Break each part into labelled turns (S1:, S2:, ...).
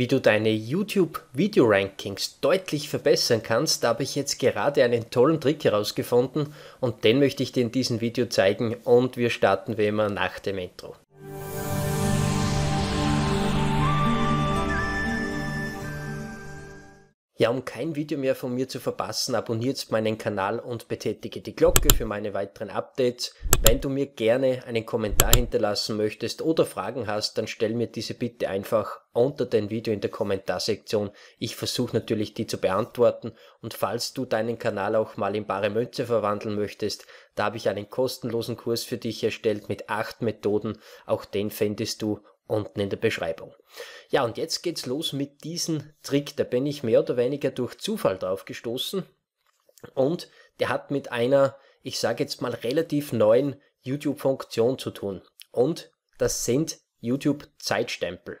S1: Wie du deine YouTube Video Rankings deutlich verbessern kannst, habe ich jetzt gerade einen tollen Trick herausgefunden und den möchte ich dir in diesem Video zeigen und wir starten wie immer nach dem Intro. Ja, um kein Video mehr von mir zu verpassen, abonniert meinen Kanal und betätige die Glocke für meine weiteren Updates. Wenn du mir gerne einen Kommentar hinterlassen möchtest oder Fragen hast, dann stell mir diese bitte einfach unter dem Video in der Kommentarsektion. Ich versuche natürlich die zu beantworten und falls du deinen Kanal auch mal in bare Münze verwandeln möchtest, da habe ich einen kostenlosen Kurs für dich erstellt mit acht Methoden. Auch den findest du unten in der Beschreibung. Ja, und jetzt geht's los mit diesem Trick. Da bin ich mehr oder weniger durch Zufall drauf gestoßen. Und der hat mit einer, ich sage jetzt mal, relativ neuen YouTube-Funktion zu tun. Und das sind YouTube-Zeitstempel.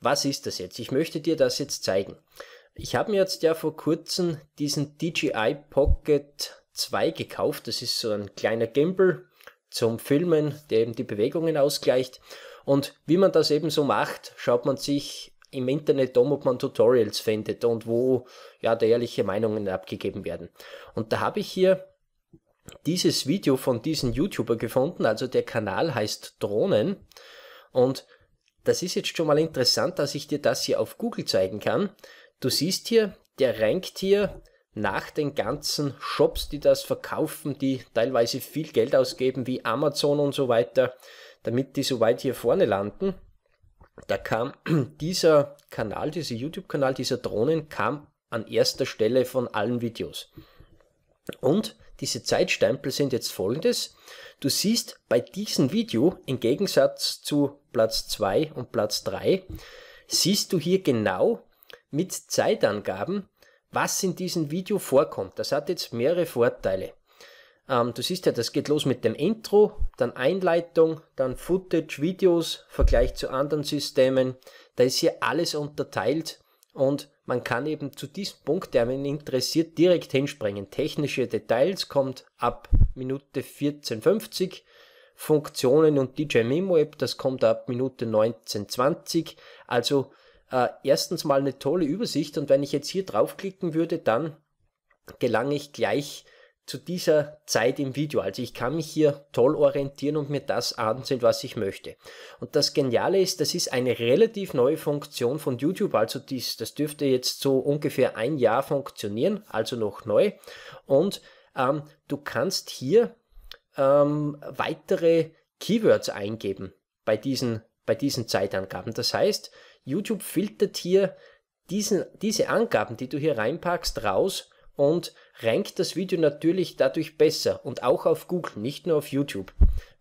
S1: Was ist das jetzt? Ich möchte dir das jetzt zeigen. Ich habe mir jetzt ja vor kurzem diesen DJI Pocket 2 gekauft. Das ist so ein kleiner Gimbal zum Filmen, der eben die Bewegungen ausgleicht. Und wie man das eben so macht, schaut man sich im Internet um, ob man Tutorials findet und wo ja da ehrliche Meinungen abgegeben werden. Und da habe ich hier dieses Video von diesem YouTuber gefunden, also der Kanal heißt Drohnen und das ist jetzt schon mal interessant, dass ich dir das hier auf Google zeigen kann. Du siehst hier, der rankt hier nach den ganzen Shops, die das verkaufen, die teilweise viel Geld ausgeben, wie Amazon und so weiter damit die so weit hier vorne landen. Da kam dieser Kanal, dieser YouTube-Kanal, dieser Drohnen kam an erster Stelle von allen Videos. Und diese Zeitstempel sind jetzt folgendes. Du siehst bei diesem Video im Gegensatz zu Platz 2 und Platz 3, siehst du hier genau mit Zeitangaben, was in diesem Video vorkommt. Das hat jetzt mehrere Vorteile. Ähm, du siehst ja, das geht los mit dem Intro, dann Einleitung, dann Footage, Videos, Vergleich zu anderen Systemen. Da ist hier alles unterteilt und man kann eben zu diesem Punkt, der einen interessiert, direkt hinspringen. Technische Details kommt ab Minute 1450. Funktionen und DJ Memo App, das kommt ab Minute 1920. Also äh, erstens mal eine tolle Übersicht und wenn ich jetzt hier draufklicken würde, dann gelange ich gleich zu dieser Zeit im Video. Also ich kann mich hier toll orientieren und mir das ansehen, was ich möchte. Und das Geniale ist, das ist eine relativ neue Funktion von YouTube. Also dies, das dürfte jetzt so ungefähr ein Jahr funktionieren, also noch neu. Und ähm, du kannst hier ähm, weitere Keywords eingeben bei diesen, bei diesen Zeitangaben. Das heißt, YouTube filtert hier diesen, diese Angaben, die du hier reinpackst, raus und rankt das Video natürlich dadurch besser und auch auf Google, nicht nur auf YouTube,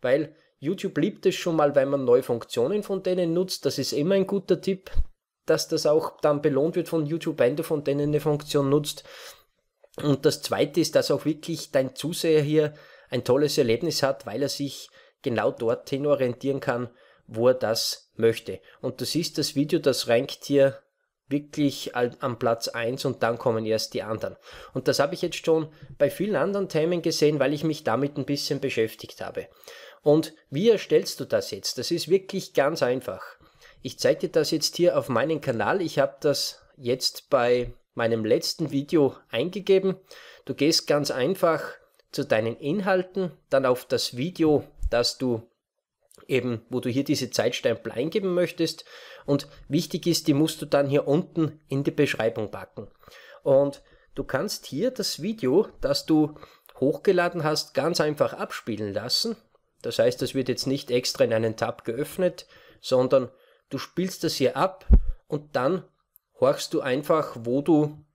S1: weil YouTube liebt es schon mal, wenn man neue Funktionen von denen nutzt. Das ist immer ein guter Tipp, dass das auch dann belohnt wird von YouTube, wenn du von denen eine Funktion nutzt. Und das zweite ist, dass auch wirklich dein Zuseher hier ein tolles Erlebnis hat, weil er sich genau dorthin orientieren kann, wo er das möchte. Und das ist das Video, das rankt hier wirklich am Platz 1 und dann kommen erst die anderen. Und das habe ich jetzt schon bei vielen anderen Themen gesehen, weil ich mich damit ein bisschen beschäftigt habe. Und wie erstellst du das jetzt? Das ist wirklich ganz einfach. Ich zeige dir das jetzt hier auf meinem Kanal. Ich habe das jetzt bei meinem letzten Video eingegeben. Du gehst ganz einfach zu deinen Inhalten, dann auf das Video, das du eben, wo du hier diese Zeitstempel eingeben möchtest. Und wichtig ist, die musst du dann hier unten in die Beschreibung packen. Und du kannst hier das Video, das du hochgeladen hast, ganz einfach abspielen lassen. Das heißt, das wird jetzt nicht extra in einen Tab geöffnet, sondern du spielst das hier ab und dann horchst du einfach, wo du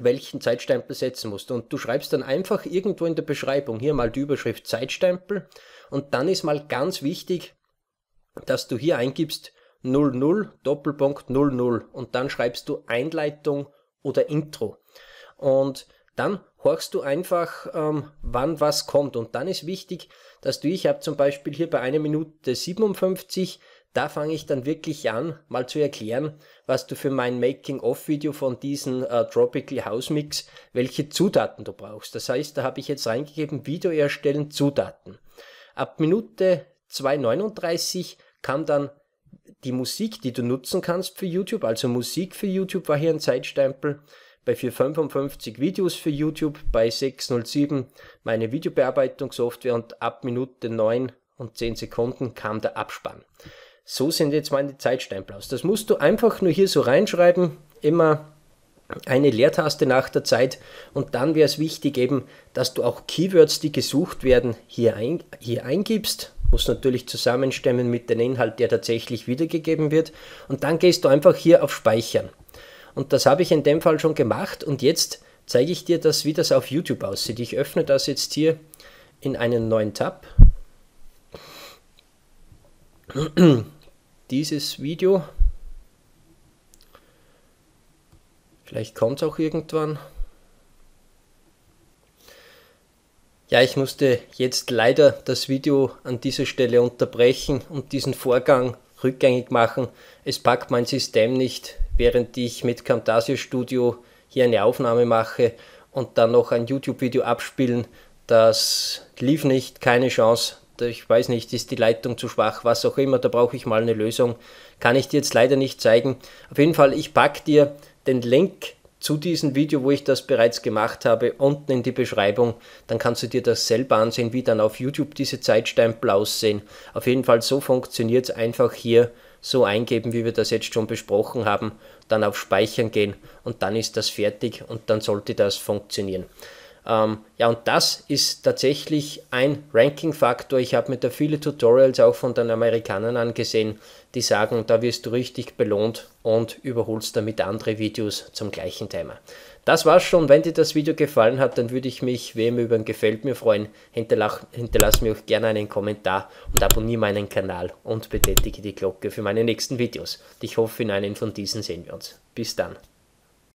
S1: welchen Zeitstempel setzen musst. Und du schreibst dann einfach irgendwo in der Beschreibung hier mal die Überschrift Zeitstempel und dann ist mal ganz wichtig, dass du hier eingibst 00 Doppelpunkt 00 und dann schreibst du Einleitung oder Intro. Und dann horchst du einfach, ähm, wann was kommt. Und dann ist wichtig, dass du, ich habe zum Beispiel hier bei einer Minute 57 da fange ich dann wirklich an, mal zu erklären, was du für mein Making-of-Video von diesem äh, Tropical House Mix, welche Zutaten du brauchst. Das heißt, da habe ich jetzt reingegeben, Video erstellen, Zutaten. Ab Minute 2.39 kam dann die Musik, die du nutzen kannst für YouTube, also Musik für YouTube war hier ein Zeitstempel, bei 455 Videos für YouTube, bei 607 meine Videobearbeitungssoftware und ab Minute 9 und 10 Sekunden kam der Abspann so sind jetzt meine Zeitsteinblaus. Das musst du einfach nur hier so reinschreiben, immer eine Leertaste nach der Zeit und dann wäre es wichtig eben, dass du auch Keywords, die gesucht werden, hier, ein, hier eingibst. Muss natürlich zusammenstimmen mit dem Inhalt, der tatsächlich wiedergegeben wird. Und dann gehst du einfach hier auf Speichern. Und das habe ich in dem Fall schon gemacht und jetzt zeige ich dir das, wie das auf YouTube aussieht. Ich öffne das jetzt hier in einen neuen Tab dieses Video. Vielleicht kommt es auch irgendwann. Ja, ich musste jetzt leider das Video an dieser Stelle unterbrechen und diesen Vorgang rückgängig machen. Es packt mein System nicht, während ich mit Camtasia Studio hier eine Aufnahme mache und dann noch ein YouTube-Video abspielen. Das lief nicht, keine Chance ich weiß nicht, ist die Leitung zu schwach, was auch immer, da brauche ich mal eine Lösung. Kann ich dir jetzt leider nicht zeigen. Auf jeden Fall, ich packe dir den Link zu diesem Video, wo ich das bereits gemacht habe, unten in die Beschreibung. Dann kannst du dir das selber ansehen, wie dann auf YouTube diese Zeitstempel aussehen. Auf jeden Fall, so funktioniert es einfach hier so eingeben, wie wir das jetzt schon besprochen haben, dann auf Speichern gehen und dann ist das fertig und dann sollte das funktionieren. Ähm, ja, und das ist tatsächlich ein Ranking-Faktor. Ich habe mir da viele Tutorials auch von den Amerikanern angesehen, die sagen, da wirst du richtig belohnt und überholst damit andere Videos zum gleichen Thema. Das war's schon. Wenn dir das Video gefallen hat, dann würde ich mich wie immer über ein Gefällt mir freuen. Hinterlach, hinterlass mir auch gerne einen Kommentar und abonniere meinen Kanal und betätige die Glocke für meine nächsten Videos. Ich hoffe, in einem von diesen sehen wir uns. Bis dann.